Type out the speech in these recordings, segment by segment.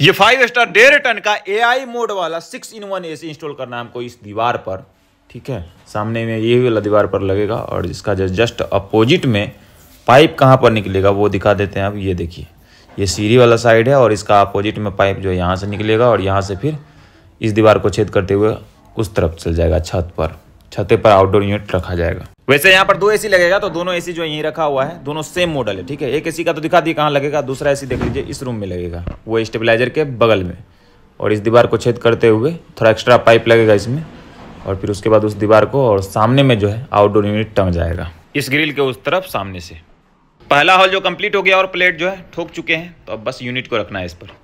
ये five star डेढ़ ton का एआई मोड वाला six in one AC install करना हमको इस दीवार पर ठीक है सामने में ये वाला दीवार पर लगेगा और इसका जस्ट अपोजिट में पाइप कहाँ पर निकलेगा वो दिखा देते हैं आप ये देखिए ये सीढ़ी वाला साइड है और इसका अपोजिट में पाइप जो है यहाँ से निकलेगा और यहाँ से फिर इस दीवार को छेद करते हुए उस तरफ चल जाएगा छत पर छतें पर आउटडोर यूनिट रखा जाएगा वैसे यहाँ पर दो एसी लगेगा तो दोनों एसी जो यहीं रखा हुआ है दोनों सेम मॉडल है ठीक है एक एसी का तो दिखा दिए कहाँ लगेगा दूसरा एसी देख लीजिए इस रूम में लगेगा वो स्टेबलाइजर के बगल में और इस दीवार को छेद करते हुए थोड़ा एक्स्ट्रा पाइप लगेगा इसमें और फिर उसके बाद उस दीवार को और सामने में जो है आउटडोर यूनिट टंग जाएगा इस ग्रिल के उस तरफ सामने से पहला हॉल जो कम्प्लीट हो गया और प्लेट जो है ठोक चुके हैं तो अब बस यूनिट को रखना है इस पर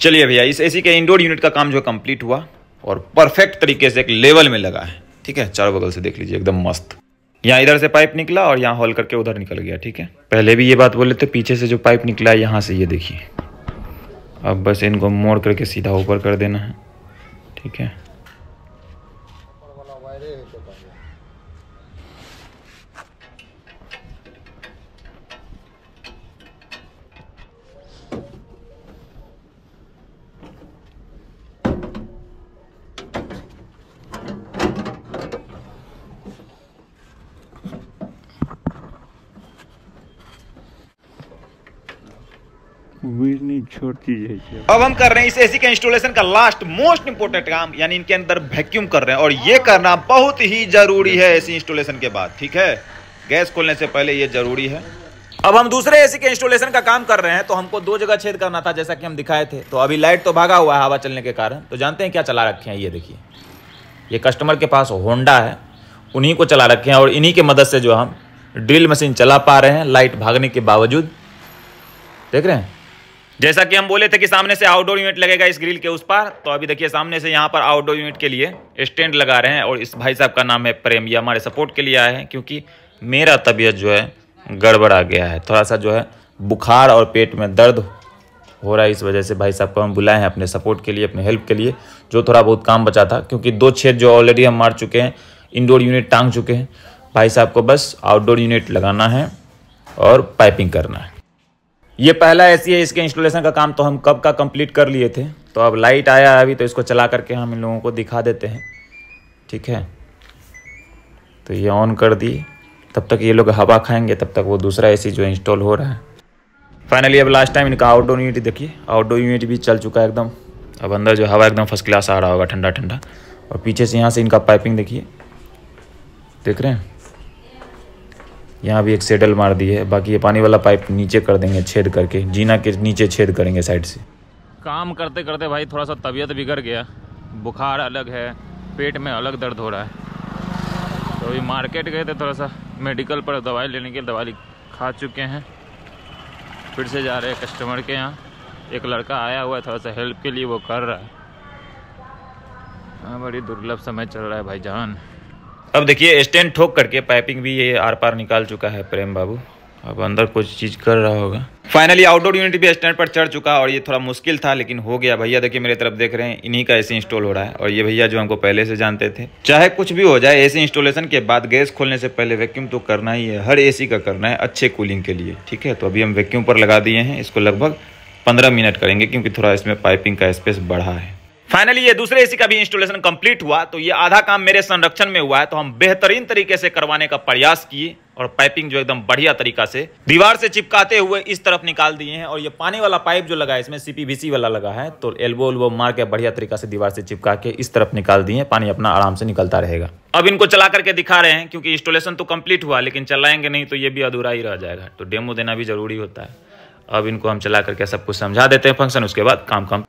चलिए भैया इस एसी के इंडोर यूनिट का काम जो कंप्लीट हुआ और परफेक्ट तरीके से एक लेवल में लगा है ठीक है चारों बगल से देख लीजिए एकदम मस्त यहाँ इधर से पाइप निकला और यहाँ हॉल करके उधर निकल गया ठीक है पहले भी ये बात बोले थे पीछे से जो पाइप निकला है यहाँ से ये देखिए अब बस इनको मोड़ करके सीधा ऊपर कर देना है ठीक है नहीं छोड़ अब हम कर रहे हैं इस एसी के इंस्टॉलेशन का लास्ट मोस्ट इम्पोर्टेंट काम यानी इनके अंदर वैक्यूम कर रहे हैं और ये करना बहुत ही जरूरी है एसी इंस्टॉलेशन के बाद ठीक है गैस खोलने से पहले ये जरूरी है अब हम दूसरे एसी के इंस्टॉलेशन का काम कर रहे हैं तो हमको दो जगह छेद करना था जैसा कि हम दिखाए थे तो अभी लाइट तो भागा हुआ है हवा चलने के कारण तो जानते हैं क्या चला रखे हैं ये देखिए ये कस्टमर के पास होंडा है उन्हीं को चला रखे हैं और इन्हीं के मदद से जो हम ड्रिल मशीन चला पा रहे हैं लाइट भागने के बावजूद देख रहे हैं जैसा कि हम बोले थे कि सामने से आउटडोर यूनिट लगेगा इस ग्रिल के उस पार तो अभी देखिए सामने से यहाँ पर आउटडोर यूनिट के लिए स्टैंड लगा रहे हैं और इस भाई साहब का नाम है प्रेम ये हमारे सपोर्ट के लिए आए हैं क्योंकि मेरा तबीयत जो है गड़बड़ा गया है थोड़ा सा जो है बुखार और पेट में दर्द हो रहा है इस वजह से भाई साहब को हम बुलाए हैं अपने सपोर्ट के लिए अपने हेल्प के लिए जो थोड़ा बहुत काम बचा था क्योंकि दो छेद जो ऑलरेडी हम मार चुके हैं इनडोर यूनिट टांग चुके हैं भाई साहब को बस आउटडोर यूनिट लगाना है और पाइपिंग करना है ये पहला ऐसी है इसके इंस्टॉलेशन का काम तो हम कब का कंप्लीट कर लिए थे तो अब लाइट आया है अभी तो इसको चला करके हम इन लोगों को दिखा देते हैं ठीक है तो ये ऑन कर दिए तब तक ये लोग हवा खाएंगे तब तक वो दूसरा एसी जो इंस्टॉल हो रहा है फाइनली अब लास्ट टाइम इनका आउटडोर यूनिट देखिए आउटडोर यूनिट भी चल चुका है एकदम अब अंदर जो हवा एकदम फर्स्ट क्लास आ रहा होगा ठंडा ठंडा और पीछे से यहाँ से इनका पाइपिंग देखिए देख रहे हैं यहाँ भी एक सेडल मार दी है बाकी ये पानी वाला पाइप नीचे कर देंगे छेद करके जीना के नीचे छेद करेंगे साइड से काम करते करते भाई थोड़ा सा तबीयत बिगड़ गया बुखार अलग है पेट में अलग दर्द हो रहा है तो अभी मार्केट गए थे थोड़ा सा मेडिकल पर दवाई लेने के लिए दवाई खा चुके हैं फिर से जा रहे हैं कस्टमर के यहाँ एक लड़का आया हुआ है थोड़ा सा हेल्प के लिए वो कर रहा है हाँ बड़ी दुर्लभ समय चल रहा है भाई जान अब देखिए स्टैंड ठोक करके पाइपिंग भी ये आर पार निकाल चुका है प्रेम बाबू अब अंदर कुछ चीज़ कर रहा होगा फाइनली आउटडोर यूनिट भी स्टैंड पर चढ़ चुका और ये थोड़ा मुश्किल था लेकिन हो गया भैया देखिए मेरे तरफ देख रहे हैं इन्हीं का एसी इंस्टॉल हो रहा है और ये भैया जो हमको पहले से जानते थे चाहे कुछ भी हो जाए एसी इंस्टॉलेशन के बाद गैस खोलने से पहले वैक्यूम तो करना ही है हर ए का करना है अच्छे कूलिंग के लिए ठीक है तो अभी हम वैक्यूम पर लगा दिए हैं इसको लगभग पंद्रह मिनट करेंगे क्योंकि थोड़ा इसमें पाइपिंग का स्पेस बढ़ा है फाइनली ये दूसरे एसी का भी इंस्टॉलेशन कंप्लीट हुआ तो ये आधा काम मेरे संरक्षण में हुआ है तो हम बेहतरीन तरीके से करवाने का प्रयास किए और पाइपिंग जो एकदम बढ़िया तरीका से दीवार से चिपकाते हुए इस तरफ निकाल दिए हैं और ये पानी वाला पाइप जो लगा है इसमें सीपीबीसी वाला लगा है तो एल्बो उल्बो मार के बढ़िया तरीका से दीवार से चिपका के इस तरफ निकाल दिए पानी अपना आराम से निकलता रहेगा अब इनको चला करके दिखा रहे हैं क्योंकि इंस्टॉलेशन तो कम्प्लीट हुआ लेकिन चलाएंगे नहीं तो ये भी अधूरा ही रह जाएगा तो डेमो देना भी जरूरी होता है अब इनको हम चला करके सब कुछ समझा देते हैं फंक्शन उसके बाद काम कम